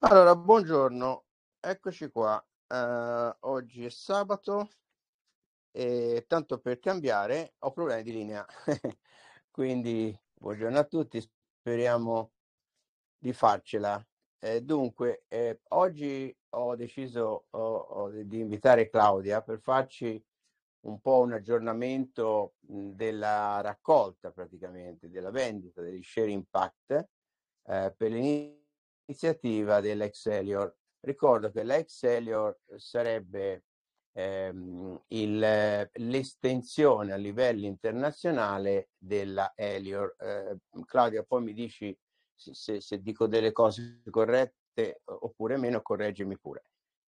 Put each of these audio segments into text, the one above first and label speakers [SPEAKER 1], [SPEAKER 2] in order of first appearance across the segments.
[SPEAKER 1] Allora, buongiorno, eccoci qua. Eh, oggi è sabato e tanto per cambiare ho problemi di linea. Quindi, buongiorno a tutti, speriamo di farcela. Eh, dunque, eh, oggi ho deciso ho- ho di di invitare Claudia per farci un po' un aggiornamento mh, della raccolta praticamente, della vendita degli share impact eh, per l'inizio iniziativa dell'Excelior. Ricordo che l'Excelior sarebbe ehm, l'estensione a livello internazionale della Elior. Eh, Claudia, poi mi dici se, se, se, dico delle cose corrette oppure meno, correggimi pure.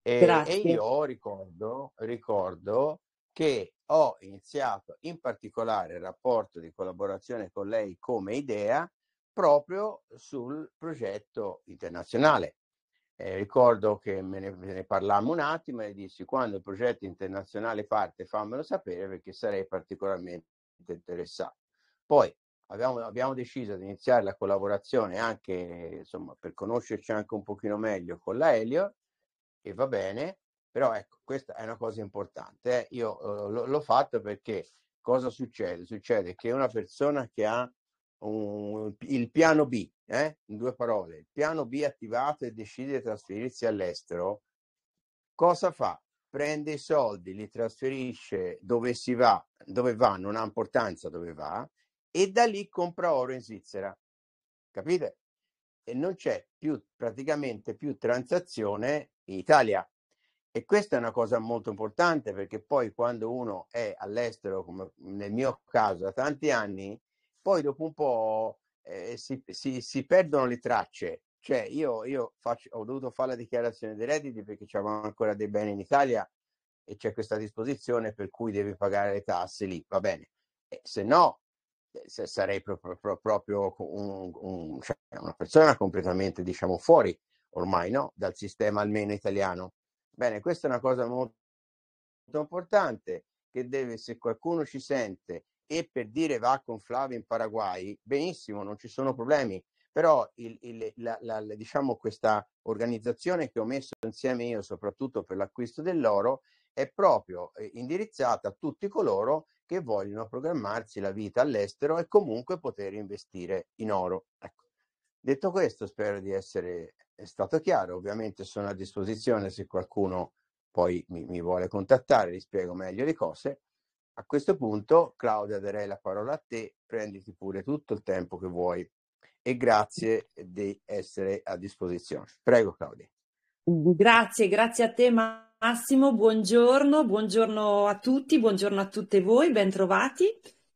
[SPEAKER 1] E, e io ricordo, ricordo che ho iniziato in particolare il rapporto di collaborazione con lei come idea proprio sul progetto internazionale. Eh, ricordo che me ne, ne parlammo un attimo e dissi quando il progetto internazionale parte fammelo sapere perché sarei particolarmente interessato. Poi abbiamo, abbiamo deciso di iniziare la collaborazione anche insomma, per conoscerci anche un pochino meglio con la Helio e va bene, però ecco, questa è una cosa importante. Eh. Io eh, l'ho fatto perché cosa succede? Succede che una persona che ha un, il piano B, eh? in due parole, il piano B attivato e decide di trasferirsi all'estero, cosa fa? Prende i soldi, li trasferisce dove si va, dove va, non ha importanza dove va, e da lì compra oro in Svizzera. Capite? E non c'è più praticamente più transazione in Italia. E questa è una cosa molto importante perché poi quando uno è all'estero, come nel mio caso da tanti anni, poi dopo un po' eh, si, si, si, perdono le tracce. Cioè, io, io faccio, ho dovuto fare la dichiarazione dei redditi perché c'erano ancora dei beni in Italia e c'è questa disposizione per cui devi pagare le tasse lì, va bene. E eh, se no, eh, se sarei proprio, proprio, proprio un, un, cioè una persona completamente, diciamo, fuori ormai, no? Dal sistema almeno italiano. Bene, questa è una cosa molto, molto importante che deve, se qualcuno ci sente e per dire va con Flavio in Paraguay, benissimo, non ci sono problemi, però il, il, la, la, diciamo questa organizzazione che ho messo insieme io, soprattutto per l'acquisto dell'oro, è proprio eh, indirizzata a tutti coloro che vogliono programmarsi la vita all'estero e comunque poter investire in oro. Ecco. Detto questo, spero di essere stato chiaro, ovviamente sono a disposizione se qualcuno poi mi, mi vuole contattare, vi spiego meglio le cose. A questo punto, Claudia, darei la parola a te, prenditi pure tutto il tempo che vuoi e grazie di essere a disposizione. Prego, Claudia.
[SPEAKER 2] Grazie, grazie a te Massimo, buongiorno, buongiorno a tutti, buongiorno a tutte voi, bentrovati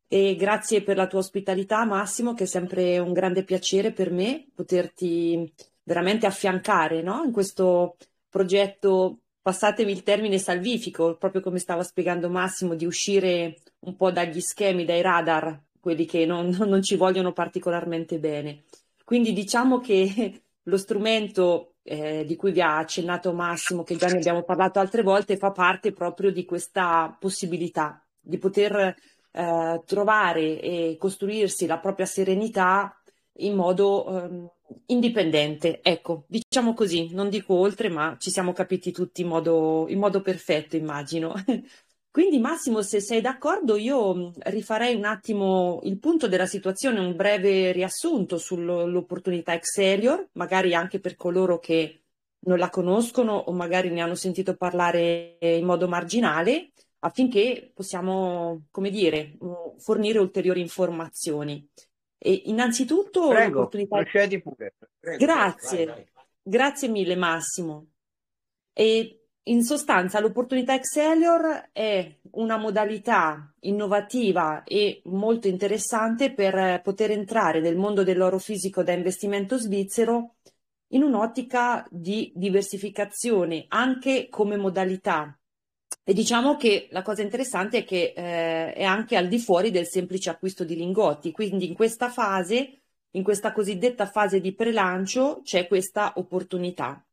[SPEAKER 2] e grazie per la tua ospitalità Massimo, che è sempre un grande piacere per me poterti veramente affiancare no? in questo progetto passatemi il termine salvifico, proprio come stava spiegando Massimo, di uscire un po' dagli schemi, dai radar, quelli che non, non ci vogliono particolarmente bene. Quindi diciamo che lo strumento eh, di cui vi ha accennato Massimo, che già ne abbiamo parlato altre volte, fa parte proprio di questa possibilità di poter eh, trovare e costruirsi la propria serenità in modo ehm, Indipendente, ecco, diciamo così, non dico oltre, ma ci siamo capiti tutti in modo, in modo perfetto, immagino. Quindi Massimo, se sei d'accordo, io mm, rifarei un attimo il punto della situazione, un breve riassunto sull'opportunità Exterior, magari anche per coloro che non la conoscono o magari ne hanno sentito parlare in modo marginale, affinché possiamo, come dire, mm, fornire ulteriori informazioni. E innanzitutto Prego, l'opportunità... procedi pure. Prego, grazie, vai, vai. grazie mille Massimo. E in sostanza l'opportunità Excelior è una modalità innovativa e molto interessante per poter entrare nel mondo dell'oro fisico da investimento svizzero in un'ottica di diversificazione anche come modalità e diciamo che la cosa interessante è che eh, è anche al di fuori del semplice acquisto di lingotti, quindi in questa fase, in questa cosiddetta fase di prelancio, c'è questa opportunità.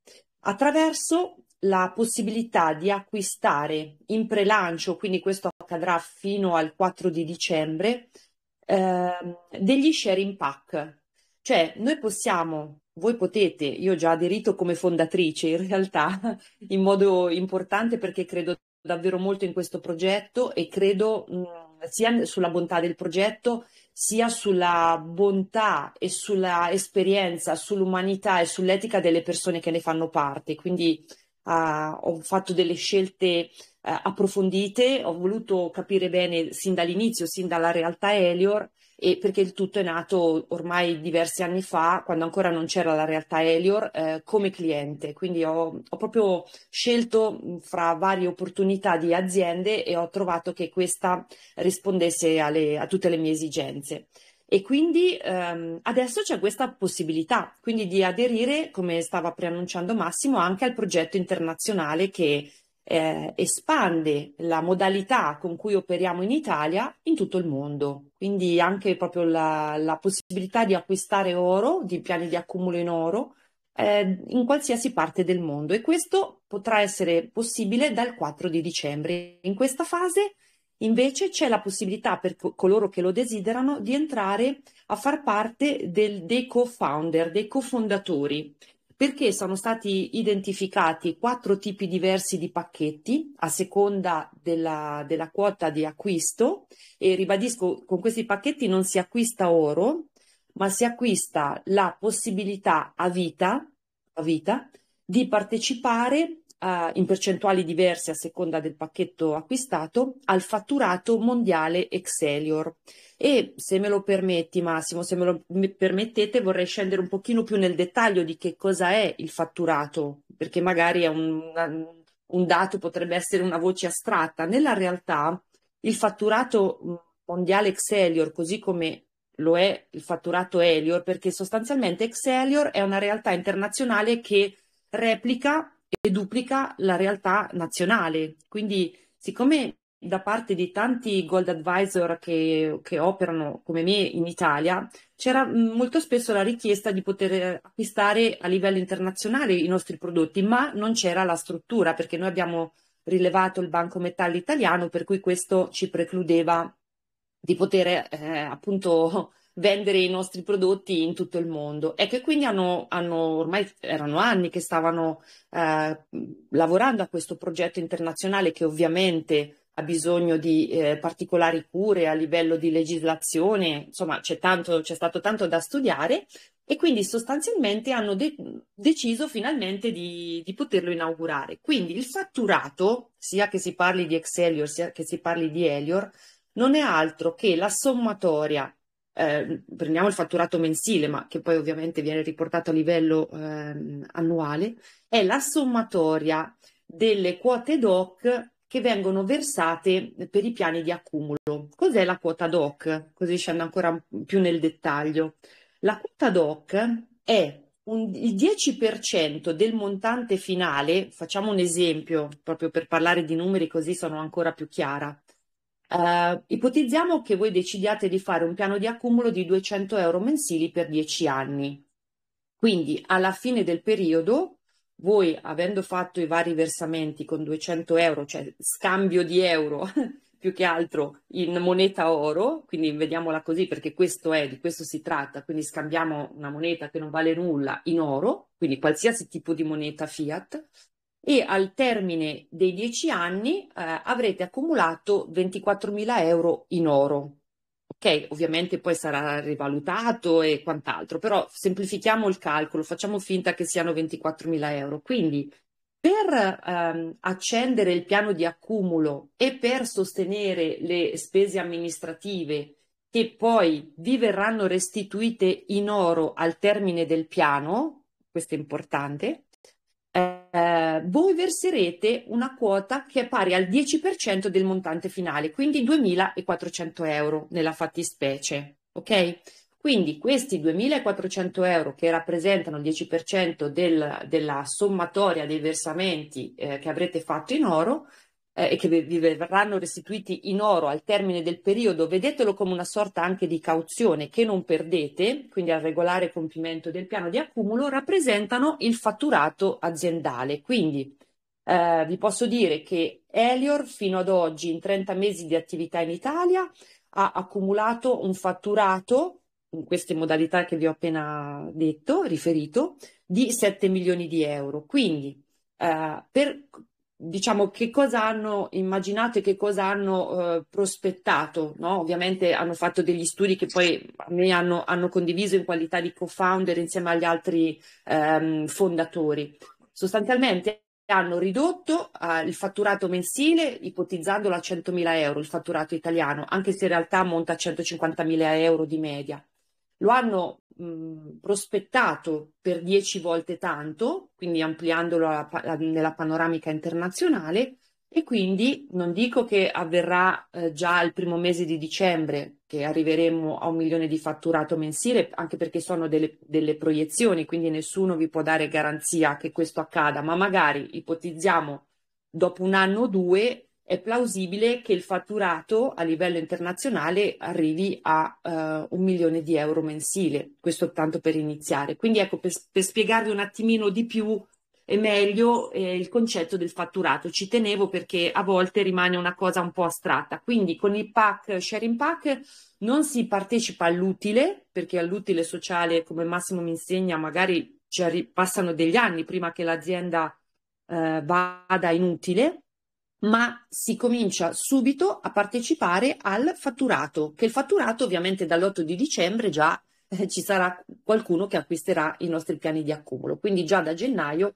[SPEAKER 2] Attraverso la possibilità di acquistare in prelancio, quindi questo accadrà fino al 4 di dicembre, eh, degli sharing pack. Cioè noi possiamo, voi potete, io ho già aderito come fondatrice in realtà in modo importante perché credo davvero molto in questo progetto e credo mh, mm, sia sulla bontà del progetto, sia sulla bontà e sulla esperienza, sull'umanità e sull'etica delle persone che ne fanno parte. Quindi uh, ho fatto delle scelte eh, approfondite, ho voluto capire bene sin dall'inizio, sin dalla realtà Elior, e perché il tutto è nato ormai diversi anni fa, quando ancora non c'era la realtà Elior, eh, come cliente. Quindi ho, ho, proprio scelto fra varie opportunità di aziende e ho trovato che questa rispondesse alle, a tutte le mie esigenze. E quindi ehm, adesso c'è questa possibilità, quindi di aderire, come stava preannunciando Massimo, anche al progetto internazionale che eh, espande la modalità con cui operiamo in Italia in tutto il mondo. Quindi anche proprio la, la possibilità di acquistare oro, di piani di accumulo in oro, eh, in qualsiasi parte del mondo. E questo potrà essere possibile dal 4 di dicembre. In questa fase invece c'è la possibilità per co- coloro che lo desiderano di entrare a far parte del, dei co-founder, dei co-fondatori perché sono stati identificati quattro tipi diversi di pacchetti a seconda della, della, quota di acquisto e ribadisco con questi pacchetti non si acquista oro ma si acquista la possibilità a vita, a vita di partecipare eh, in percentuali diverse a seconda del pacchetto acquistato al fatturato mondiale Exelior. E se me lo permetti Massimo, se me lo permettete vorrei scendere un pochino più nel dettaglio di che cosa è il fatturato, perché magari è un, un dato, potrebbe essere una voce astratta. Nella realtà il fatturato mm, mondiale Exelior, così come lo è il fatturato Elior, perché sostanzialmente Exelior è una realtà internazionale che replica e duplica la realtà nazionale. Quindi, siccome da parte di tanti gold advisor che, che, operano come me in Italia c'era mm, molto spesso la richiesta di poter acquistare a livello internazionale i nostri prodotti, ma non c'era la struttura perché noi abbiamo rilevato il Banco Metallo italiano, per cui questo ci precludeva di poter eh, appunto vendere i nostri prodotti in tutto il mondo e che quindi hanno, hanno ormai erano anni che stavano eh, lavorando a questo progetto internazionale che ovviamente ha bisogno di eh, particolari cure a livello di legislazione, insomma c'è, tanto, c'è stato tanto da studiare e quindi sostanzialmente hanno de- deciso finalmente di, di, poterlo inaugurare. Quindi il fatturato, sia che si parli di Excellior sia che si parli di Elior, non è altro che la sommatoria eh, prendiamo il fatturato mensile, ma che poi ovviamente viene riportato a livello eh, annuale, è la sommatoria delle quote doc che vengono versate per i piani di accumulo. Cos'è la quota doc? Così scendo ancora più nel dettaglio. La quota doc è un, il 10% del montante finale, facciamo un esempio proprio per parlare di numeri così sono ancora più chiara, Uh, ipotizziamo che voi decidiate di fare un piano di accumulo di 200 euro mensili per 10 anni. Quindi alla fine del periodo, voi avendo fatto i vari versamenti con 200 euro, cioè scambio di euro più che altro in moneta oro, quindi vediamola così perché questo è, di questo si tratta, quindi scambiamo una moneta che non vale nulla in oro, quindi qualsiasi tipo di moneta fiat, e al termine dei 10 anni eh, avrete accumulato 24.000 euro in oro. Ok, ovviamente poi sarà rivalutato e quant'altro, però semplifichiamo il calcolo, facciamo finta che siano 24.000 euro. Quindi per ehm, accendere il piano di accumulo e per sostenere le spese amministrative che poi vi verranno restituite in oro al termine del piano, questo è importante, eh, voi verserete una quota che è pari al 10% del montante finale, quindi 2.400 euro nella fattispecie. Ok? Quindi questi 2.400 euro che rappresentano il 10% del, della sommatoria dei versamenti eh, che avrete fatto in oro eh, e che vi verranno restituiti in oro al termine del periodo, vedetelo come una sorta anche di cauzione che non perdete, quindi al regolare compimento del piano di accumulo, rappresentano il fatturato aziendale. Quindi eh, vi posso dire che Elior fino ad oggi, in 30 mesi di attività in Italia, ha accumulato un fatturato in queste modalità che vi ho appena detto, riferito, di 7 milioni di euro. Quindi eh, per diciamo che cosa hanno immaginato e che cosa hanno eh, prospettato. No? Ovviamente hanno fatto degli studi che poi noi hanno, hanno condiviso in qualità di co-founder insieme agli altri ehm, fondatori. Sostanzialmente hanno ridotto eh, il fatturato mensile ipotizzandolo a 100.000 euro, il fatturato italiano, anche se in realtà monta a 150.000 euro di media lo hanno mh, mhmm, prospettato per 10 volte tanto, quindi ampliandolo alla, alla, nella panoramica internazionale e quindi non dico che avverrà eh, già il primo mese di dicembre che arriveremo a un milione di fatturato mensile, anche perché sono delle, delle proiezioni, quindi nessuno vi può dare garanzia che questo accada, ma magari ipotizziamo dopo un anno o due è plausibile che il fatturato a livello internazionale arrivi a uh, un milione di euro mensile, questo tanto per iniziare. Quindi ecco, per, per spiegarvi un attimino di più e meglio eh, il concetto del fatturato, ci tenevo perché a volte rimane una cosa un po' astratta. Quindi con il pack, sharing pack, non si partecipa all'utile, perché all'utile sociale, come Massimo mi insegna, magari ci arri- passano degli anni prima che l'azienda eh, vada inutile ma si comincia subito a partecipare al fatturato, che il fatturato ovviamente dall'8 di dicembre già eh, ci sarà qualcuno che acquisterà i nostri piani di accumulo. Quindi già da gennaio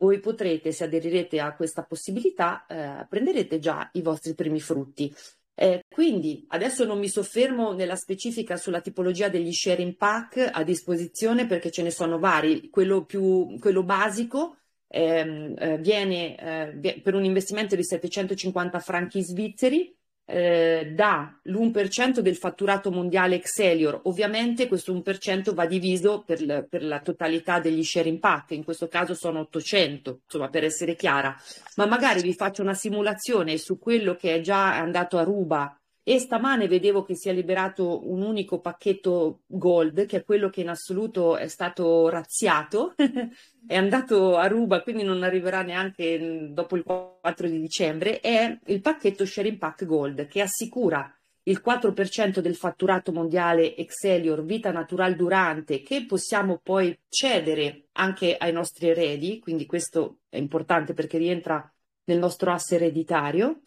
[SPEAKER 2] voi potrete, se aderirete a questa possibilità, eh, prenderete già i vostri primi frutti. Eh, quindi adesso non mi soffermo nella specifica sulla tipologia degli sharing pack a disposizione perché ce ne sono vari, quello, più, quello basico ehm, eh, viene eh, per un investimento di 750 franchi svizzeri eh, dà l'1% del fatturato mondiale Exelior. Ovviamente questo 1% va diviso per, per, la totalità degli sharing pack, in questo caso sono 800, insomma per essere chiara, ma magari vi faccio una simulazione su quello che è già andato a ruba e stamane vedevo che si è liberato un unico pacchetto gold, che è quello che in assoluto è stato razziato, è andato a ruba, quindi non arriverà neanche dopo il 4 di dicembre, è il pacchetto Sharing Pack Gold, che assicura il 4% del fatturato mondiale Exelior vita natural durante che possiamo poi cedere anche ai nostri eredi, quindi questo è importante perché rientra nel nostro asse ereditario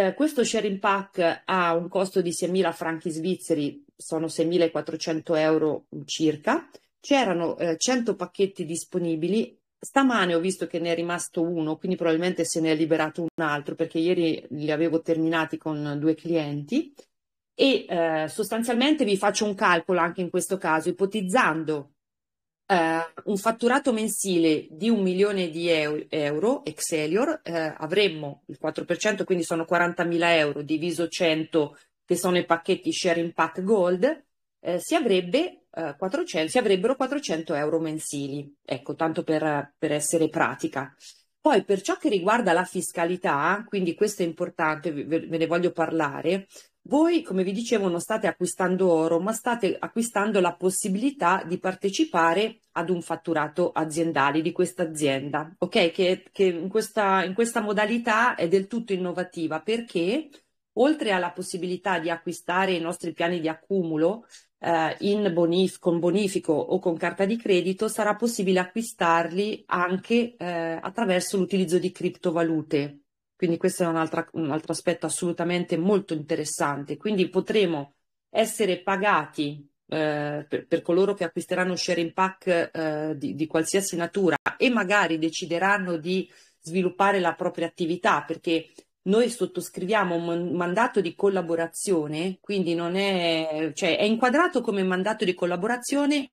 [SPEAKER 2] eh, questo sharing pack ha un costo di 6.000 franchi svizzeri, sono 6.400 euro circa. C'erano eh, 100 pacchetti disponibili. Stamane ho visto che ne è rimasto uno, quindi probabilmente se ne è liberato un altro perché ieri li avevo terminati con due clienti. E eh, sostanzialmente vi faccio un calcolo anche in questo caso, ipotizzando eh, un fatturato mensile di un milione di euro, Excelior, eh, avremmo il 4%, quindi sono 40.000 euro diviso 100 che sono i pacchetti Sharing Pack Gold, eh, si, avrebbe, 400, eh, si, avrebbero 400 euro mensili. Ecco, tanto per, per essere pratica. Poi per ciò che riguarda la fiscalità, quindi questo è importante, ve, ne voglio parlare, voi, come vi dicevo, non state acquistando oro, ma state acquistando la possibilità di partecipare ad un fatturato aziendale di questa azienda, ok? Che, che in, questa, in questa modalità è del tutto innovativa perché oltre alla possibilità di acquistare i nostri piani di accumulo eh, bonif- con bonifico o con carta di credito, sarà possibile acquistarli anche eh, attraverso l'utilizzo di criptovalute. Quindi questo è un altro, un altro aspetto assolutamente molto interessante. Quindi potremo essere pagati eh, per, per, coloro che acquisteranno sharing pack eh, di, di, qualsiasi natura e magari decideranno di sviluppare la propria attività perché noi sottoscriviamo un mandato di collaborazione, quindi non è, cioè è inquadrato come mandato di collaborazione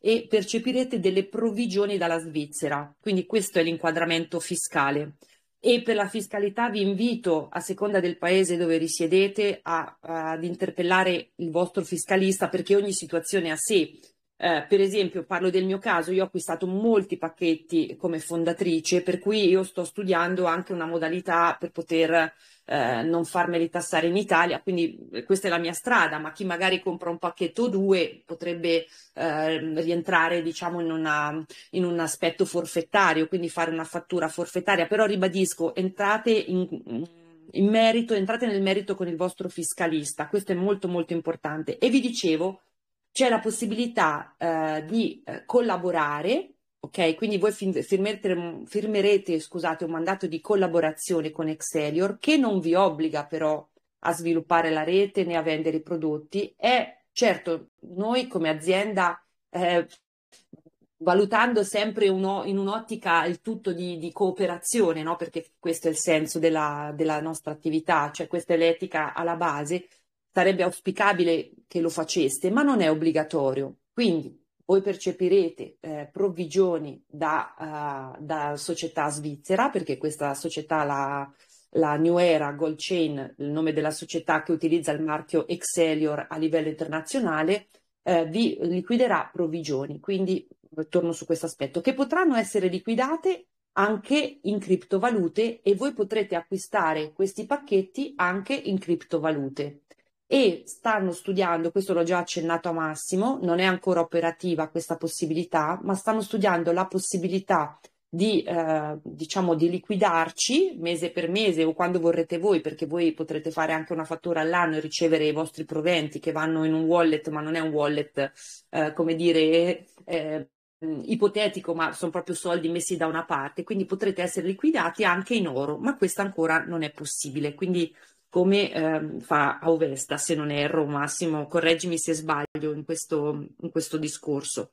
[SPEAKER 2] e percepirete delle provvigioni dalla Svizzera. Quindi questo è l'inquadramento fiscale e per la fiscalità vi invito, a seconda del paese dove risiedete, a, ad interpellare il vostro fiscalista perché ogni situazione ha sé. Eh, per esempio, parlo del mio caso, io ho acquistato molti pacchetti come fondatrice, per cui io sto studiando anche una modalità per poter eh, non farmeli tassare in Italia, quindi eh, questa è la mia strada, ma chi magari compra un pacchetto o due potrebbe eh, rientrare diciamo, in, una, in, un aspetto forfettario, quindi fare una fattura forfettaria, però ribadisco, entrate in, in merito, entrate nel merito con il vostro fiscalista, questo è molto molto importante. E vi dicevo, c'è la possibilità eh, di eh, collaborare, ok? Quindi voi firmerete, firmerete scusate, un mandato di collaborazione con Exelior che non vi obbliga però a sviluppare la rete né a vendere i prodotti. È certo, noi come azienda eh, valutando sempre uno, in un'ottica il tutto di, di cooperazione, no? perché questo è il senso della, della, nostra attività, cioè questa è l'etica alla base, sarebbe auspicabile che lo faceste, ma non è obbligatorio. Quindi voi percepirete eh, provvigioni da, uh, da, società svizzera, perché questa società, la, la New Era Gold Chain, il nome della società che utilizza il marchio Excellior a livello internazionale, eh, vi liquiderà provvigioni. Quindi eh, torno su questo aspetto, che potranno essere liquidate anche in criptovalute e voi potrete acquistare questi pacchetti anche in criptovalute e stanno studiando, questo l'ho già accennato a Massimo, non è ancora operativa questa possibilità, ma stanno studiando la possibilità di, eh, diciamo, di liquidarci mese per mese o quando vorrete voi, perché voi potrete fare anche una fattura all'anno e ricevere i vostri proventi che vanno in un wallet, ma non è un wallet, eh, come dire, eh, mm, ipotetico, ma sono proprio soldi messi da una parte, quindi potrete essere liquidati anche in oro, ma questo ancora non è possibile. Quindi come ehm, fa Auvesta, se non erro, Massimo, correggimi se sbaglio in questo, in questo discorso.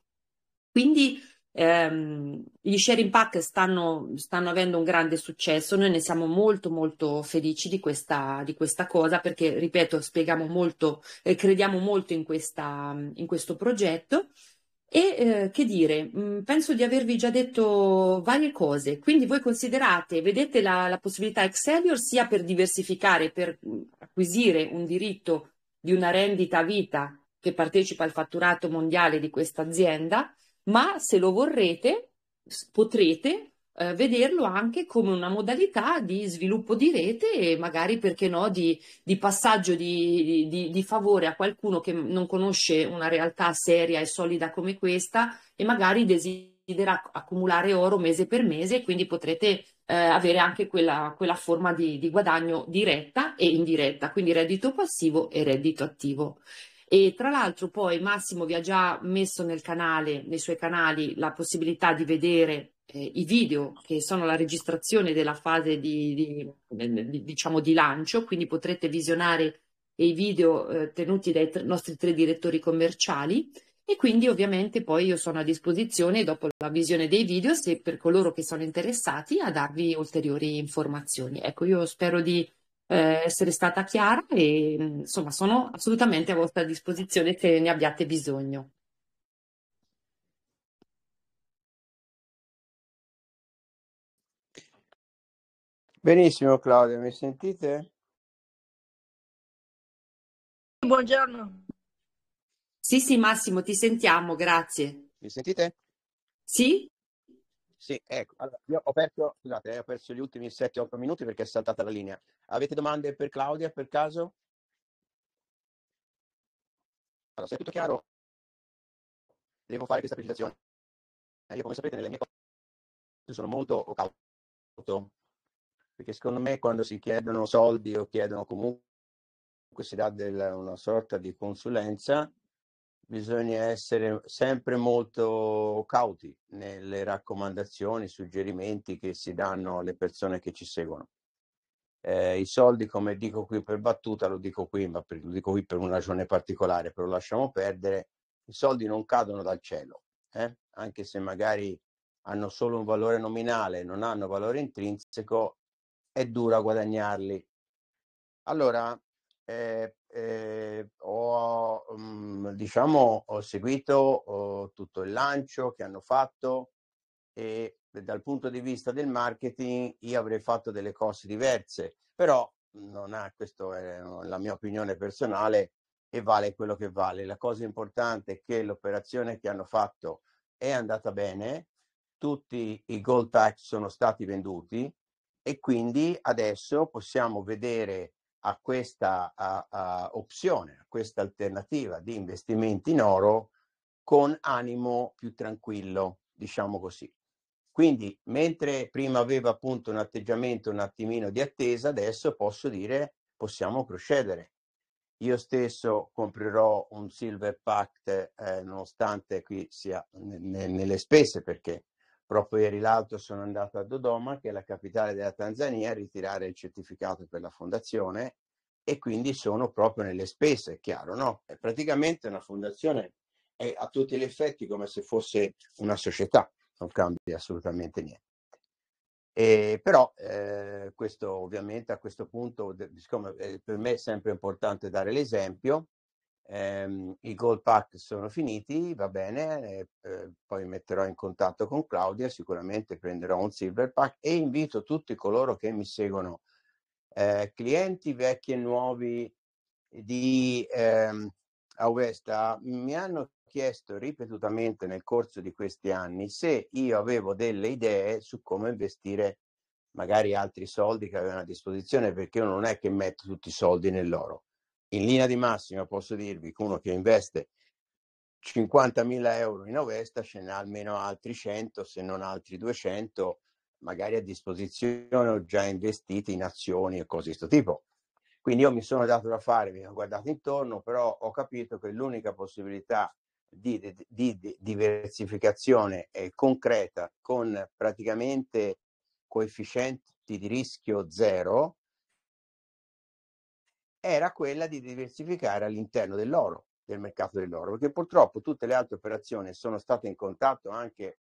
[SPEAKER 2] Quindi ehm, gli sharing pack stanno, stanno, avendo un grande successo, noi ne siamo molto molto felici di questa, di questa cosa perché, ripeto, spieghiamo molto, eh, crediamo molto in, questa, in questo progetto. E eh, che dire, mm, penso di avervi già detto varie cose, quindi voi considerate, vedete la, la possibilità Excellior sia per diversificare, per mm, acquisire un diritto di una rendita a vita che partecipa al fatturato mondiale di questa azienda, ma se lo vorrete potrete eh, vederlo anche come una modalità di sviluppo di rete e magari perché no di, di passaggio di, di, di, favore a qualcuno che non conosce una realtà seria e solida come questa e magari desidera accumulare oro mese per mese e quindi potrete eh, avere anche quella, quella forma di guadagno diretta e indiretta, quindi reddito passivo e reddito attivo. E tra l'altro poi Massimo vi ha già messo nel canale, nei suoi canali, la possibilità di vedere eh, i video che sono la registrazione della fase di, di, eh, di, diciamo di lancio, quindi potrete visionare i video eh, tenuti dai tre, nostri tre direttori commerciali e quindi ovviamente poi io sono a disposizione dopo la visione dei video se per coloro che sono interessati a darvi ulteriori informazioni. Ecco, io spero di eh, essere stata chiara e mm, insomma sono assolutamente a vostra disposizione se ne abbiate bisogno.
[SPEAKER 3] Benissimo Claudia, mi sentite? Buongiorno. Sì, sì, Massimo, ti sentiamo, grazie. Mi sentite? Sì?
[SPEAKER 1] Sì, ecco, allora, io ho perso, scusate, eh, ho perso gli ultimi 7-8 minuti perché è saltata la linea. Avete domande per
[SPEAKER 3] Claudia per caso? Allora, se è tutto chiaro, devo fare questa precisazione. Eh, io come sapete nelle mie cose sono molto cauto perché secondo me quando si chiedono soldi o chiedono
[SPEAKER 1] comunque si dà del, una sorta di consulenza, bisogna essere sempre molto cauti nelle raccomandazioni, suggerimenti che si danno alle persone che ci seguono. Eh, I soldi, come dico qui per battuta, lo dico qui, ma per, lo dico qui per una ragione particolare, però lasciamo perdere, i soldi non cadono dal cielo, eh? anche se magari hanno solo un valore nominale, non hanno valore intrinseco, è dura guadagnarli. Allora, eh, eh, ho, mm, diciamo, ho seguito ho oh, tutto il lancio che hanno fatto e dal punto di vista del marketing io avrei fatto delle cose diverse, però non ha, questa è la mia opinione personale e vale quello che vale. La cosa importante è che l'operazione che hanno fatto è andata bene, tutti i gold tax sono stati venduti, e quindi adesso possiamo vedere a questa a, a opzione, a questa alternativa di investimenti in oro con animo più tranquillo, diciamo così. Quindi, mentre prima aveva appunto un atteggiamento un attimino di attesa, adesso posso dire possiamo procedere. Io stesso comprerò un Silver Pact, eh, nonostante qui sia ne, ne, nelle spese, perché Proprio ieri l'altro sono andato a Dodoma, che è la capitale della Tanzania, a ritirare il certificato per la fondazione e quindi sono proprio nelle spese, è chiaro, no? È praticamente una fondazione è a tutti gli effetti come se fosse una società, non cambia assolutamente niente. E però eh, questo ovviamente a questo punto, siccome eh, per me è sempre importante dare l'esempio, ehm, i gold pack sono finiti, va bene, eh, poi metterò in contatto con Claudia, sicuramente prenderò un silver pack e invito tutti coloro che mi seguono, eh, clienti vecchi e nuovi di ehm, Auesta, mi hanno chiesto ripetutamente nel corso di questi anni se io avevo delle idee su come investire magari altri soldi che avevano a disposizione perché io non è che metto tutti i soldi nell'oro in linea di massima posso dirvi che uno che investe 50.000 euro in Ovesta ce n'ha almeno altri 100, se non altri 200, magari a disposizione o già investiti in azioni e cose di questo tipo. Quindi io mi sono dato da fare, mi ho guardato intorno, però ho capito che l'unica possibilità di, di, di diversificazione concreta con praticamente coefficienti di rischio zero era quella di diversificare all'interno dell'oro, del mercato dell'oro, perché purtroppo tutte le altre operazioni sono state in contatto anche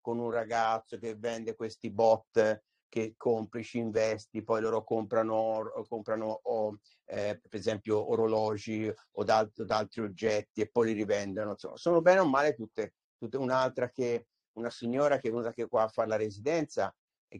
[SPEAKER 1] con un ragazzo che vende questi bot che compri, ci investi, poi loro comprano, comprano oh, eh, per esempio orologi o altri oggetti e poi li rivendono. Insomma, sono bene o male tutte, tutte un'altra che una signora che è venuta anche qua a fare la residenza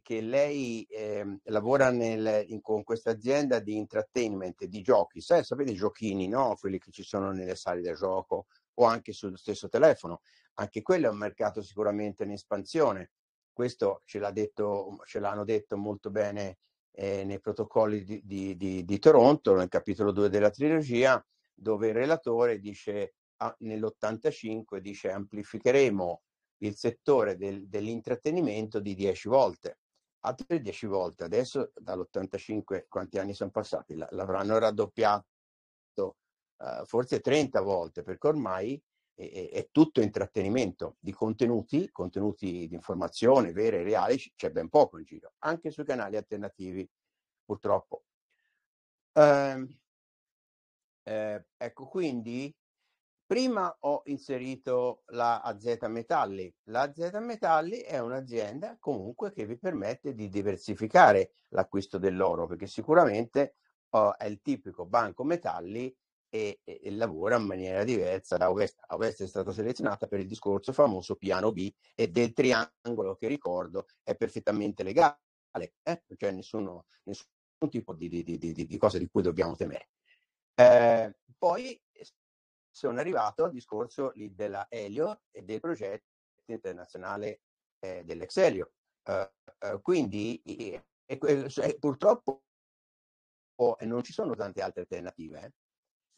[SPEAKER 1] che lei eh, lavora nel, in, con questa azienda di entertainment, di giochi, Sai, sapete i giochini, no? quelli che ci sono nelle sale da gioco o anche sullo stesso telefono, anche quello è un mercato sicuramente in espansione, questo ce, l'ha detto, mhmm, ce l'hanno detto molto bene eh, nei protocolli di, di, di, di, Toronto, nel capitolo 2 della trilogia, dove il relatore dice ah, nell'85 dice amplificheremo il settore del, dell'intrattenimento di 10 volte, altre 10 volte. Adesso dall'85, quanti anni sono passati? L'avranno raddoppiato uh, forse 30 volte, perché ormai è, è, tutto intrattenimento di contenuti, contenuti di informazione vere e reali, c'è ben poco in giro, anche sui canali alternativi, purtroppo. Uh, eh, ecco, quindi Prima ho inserito la AZ Metalli. La AZ Metalli è un'azienda comunque che vi permette di diversificare l'acquisto dell'oro, perché sicuramente oh, è il tipico banco metalli e, e, e lavora in maniera diversa da Ovest. Ovest è stata selezionata per il discorso famoso piano B e del triangolo che ricordo è perfettamente legale, eh? cioè nessuno, nessun tipo di, di, di, di cosa di cui dobbiamo temere. Eh, poi sono arrivato al discorso lì della Helio e del progetto internazionale eh, dell'Excelio. Eh, eh, quindi eh, purtroppo oh, non ci sono tante altre alternative. Eh.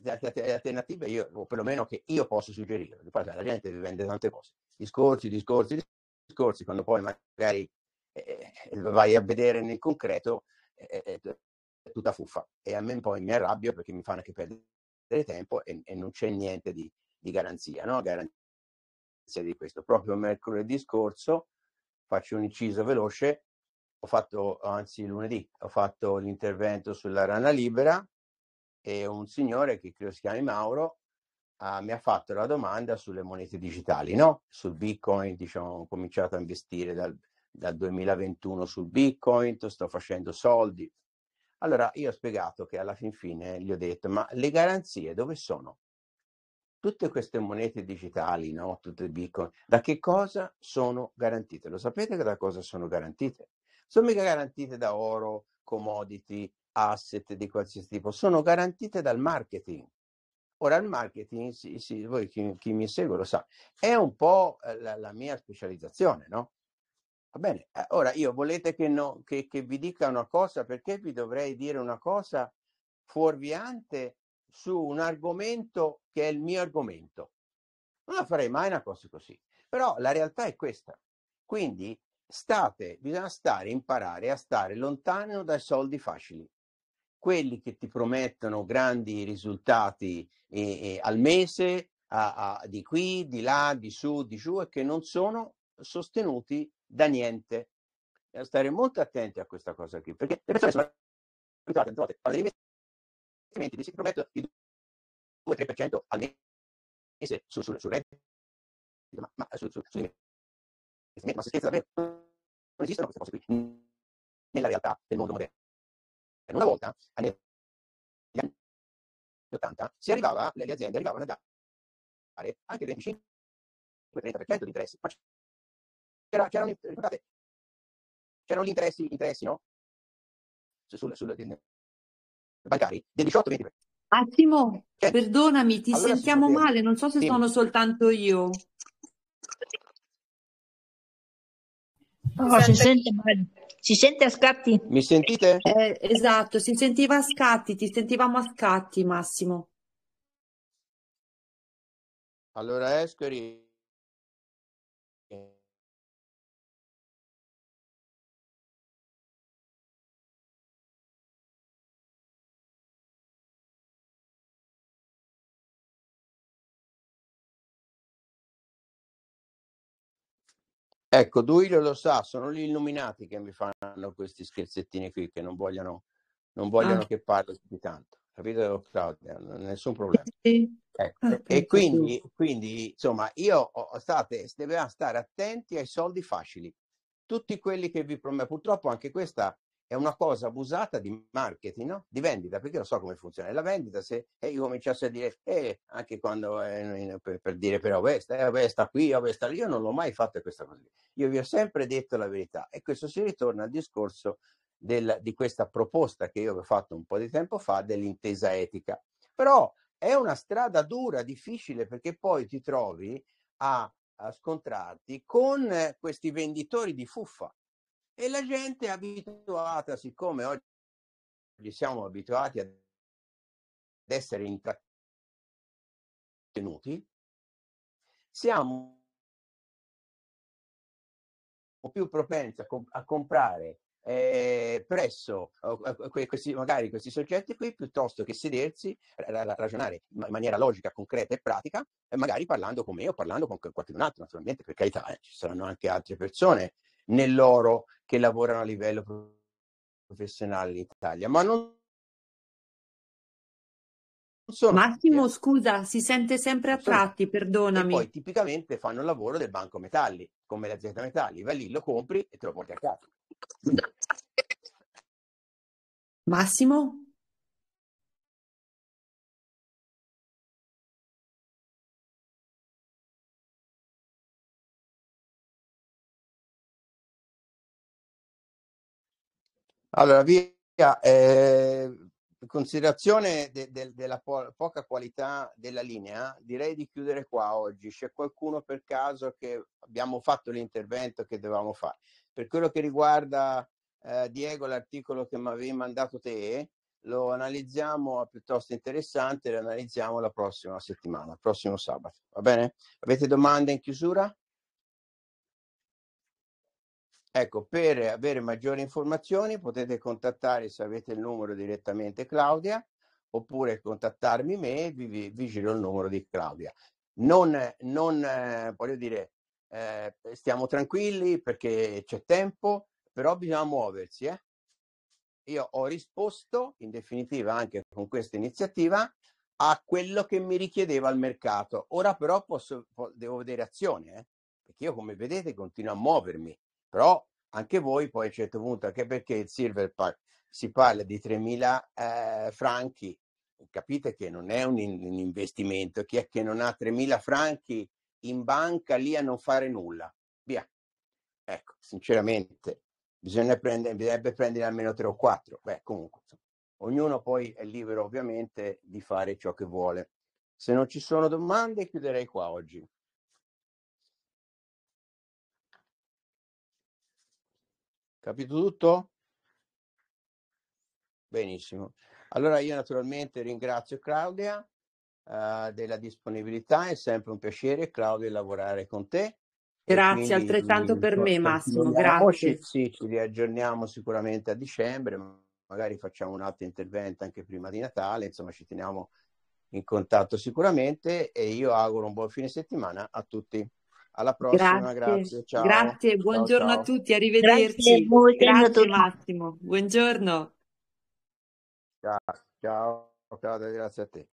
[SPEAKER 1] Tante eh, alternative io, o perlomeno che io posso suggerire, perché la gente vende tante cose, discorsi, discorsi, discorsi, quando poi magari vai a vedere nel concreto è tutta fuffa e a me poi mi arrabbio perché mi fanno anche perdere tempo e, e non c'è niente di, di garanzia, no? garanzia di questo. Proprio mercoledì scorso, faccio un inciso veloce, ho fatto, anzi lunedì, ho fatto l'intervento sulla rana libera e un signore che credo si chiami Mauro uh, mi ha fatto la domanda sulle monete digitali, no? Sul Bitcoin, diciamo, ho cominciato a investire dal, dal 2021 sul Bitcoin, sto facendo soldi, allora io ho spiegato che alla fin fine gli ho detto, ma le garanzie dove sono? Tutte queste monete digitali, no? tutte i bitcoin, da che cosa sono garantite? Lo sapete che da cosa sono garantite? Sono mica garantite da oro, commodity, asset di qualsiasi tipo, sono garantite dal marketing. Ora il marketing, sì, sì, voi chi, chi, mi segue lo sa, è un po' eh, la, la mia specializzazione, no? Va bene, eh, ora io volete che, no, che, che vi dica una cosa, perché vi dovrei dire una cosa fuorviante su un argomento che è il mio argomento? Non la farei mai una cosa così, però la realtà è questa. Quindi state, bisogna stare, imparare a stare lontano dai soldi facili. Quelli che ti promettono grandi risultati eh, eh, al mese, a, a, di qui, di là, di su, di giù e che non sono sostenuti da niente. Devo stare molto attenti a questa cosa qui, perché le persone sono abituate a volte a investimenti
[SPEAKER 3] che si il 2-3% al mese sul su, su reddito, ma, ma su, su, su ma se scherza davvero, non esistono queste cose qui nella realtà del mondo moderno. Una volta, negli anni 80, si arrivava, le aziende arrivavano a dare anche il 25-30% di interessi, c'era, c'erano, ripetate, c'erano gli interessi, gli interessi no? Sul, sul, bancari
[SPEAKER 2] del 18-20%. Attimo, ah, cioè, perdonami, ti allora sentiamo si male, non so se sì. sono soltanto io. Oh, si, sente, si, sente, a scatti? Mi sentite? Eh, esatto, si sentiva a scatti, ti sentivamo a scatti Massimo.
[SPEAKER 3] Allora esco e Ecco, Duilio lo sa, sono gli illuminati
[SPEAKER 1] che mi fanno questi scherzettini qui, che non vogliono, non vogliono ah. che parli di tanto, capito Claudia? Nessun problema. Sì. Ecco.
[SPEAKER 3] Ah, e quindi,
[SPEAKER 1] quindi, insomma, io ho, state, dobbiamo stare attenti ai soldi facili. Tutti quelli che vi promettono, purtroppo anche questa è una cosa abusata di marketing, no? di vendita, perché non so come funziona. La vendita, se eh, io cominciassi a dire, eh, anche quando eh, per, per, dire però questa, eh, questa qui, questa lì, io non l'ho mai fatto questa cosa lì. Io vi ho sempre detto la verità e questo si ritorna al discorso del, di questa proposta che io avevo fatto un po' di tempo fa dell'intesa etica. Però è una strada dura, difficile, perché poi ti trovi a, a scontrarti con questi venditori di fuffa
[SPEAKER 3] e la gente è abituata, siccome oggi siamo abituati ad essere intrattenuti, siamo più propensi a, comp- a
[SPEAKER 1] comprare eh, presso eh, questi, magari questi soggetti qui piuttosto che sedersi, r- ragionare in maniera logica, concreta e pratica, eh, magari parlando con me o parlando con qualcun altro, naturalmente, per carità, eh, ci saranno anche altre persone nell'oro che lavorano a livello professionale in Italia. Ma non
[SPEAKER 2] sono... Massimo, scusa, si sente sempre a tratti, perdonami. E poi
[SPEAKER 1] tipicamente fanno il lavoro del Banco Metalli, come l'azienda Metalli, vai lì, lo compri e te lo porti a casa.
[SPEAKER 2] Massimo?
[SPEAKER 3] Allora, via, eh, considerazione
[SPEAKER 1] de, de, della po- poca qualità della linea, direi di chiudere qua oggi. C'è qualcuno per caso che abbiamo fatto l'intervento che dovevamo fare. Per quello che riguarda eh, Diego, l'articolo che mi avevi mandato te, lo analizziamo, è piuttosto interessante, lo analizziamo la prossima settimana, il prossimo sabato. Va bene? Avete domande in chiusura? Ecco, per avere maggiori informazioni potete contattare, se avete il numero, direttamente Claudia, oppure contattarmi me e vi, vi, vi giro il numero di Claudia. Non, non eh, voglio dire, eh, stiamo tranquilli perché c'è tempo, però bisogna muoversi. Eh? Io ho risposto, in definitiva, anche con questa iniziativa, a quello che mi richiedeva il mercato. Ora però posso, devo vedere azione, eh, perché io, come vedete, continuo a muovermi però anche voi poi a un certo punto, anche perché il Silver Park si parla di 3.000 eh, franchi, capite che non è un, in, un, investimento, chi è che non ha 3.000 franchi in banca lì a non fare nulla? Via. Ecco, sinceramente, bisogna prendere, bisognerebbe prendere almeno 3 o 4. Beh, comunque, insomma, ognuno poi è libero ovviamente di fare ciò che vuole. Se non ci sono domande, chiuderei qua oggi.
[SPEAKER 3] Capito tutto? Benissimo. Allora io
[SPEAKER 1] naturalmente ringrazio Claudia eh, della disponibilità, è sempre un piacere Claudia lavorare con te.
[SPEAKER 3] Grazie, altrettanto per me Massimo, grazie. Sì, ci
[SPEAKER 1] riaggiorniamo sicuramente a dicembre, magari facciamo un altro intervento anche prima di Natale, insomma ci teniamo in contatto sicuramente e io auguro un buon fine settimana a tutti. Alla prossima, grazie. Grazie, ciao. grazie buongiorno ciao, ciao. a tutti, arrivederci.
[SPEAKER 2] Grazie, grazie tutti. Massimo,
[SPEAKER 3] buongiorno. Ciao, ciao, grazie a te.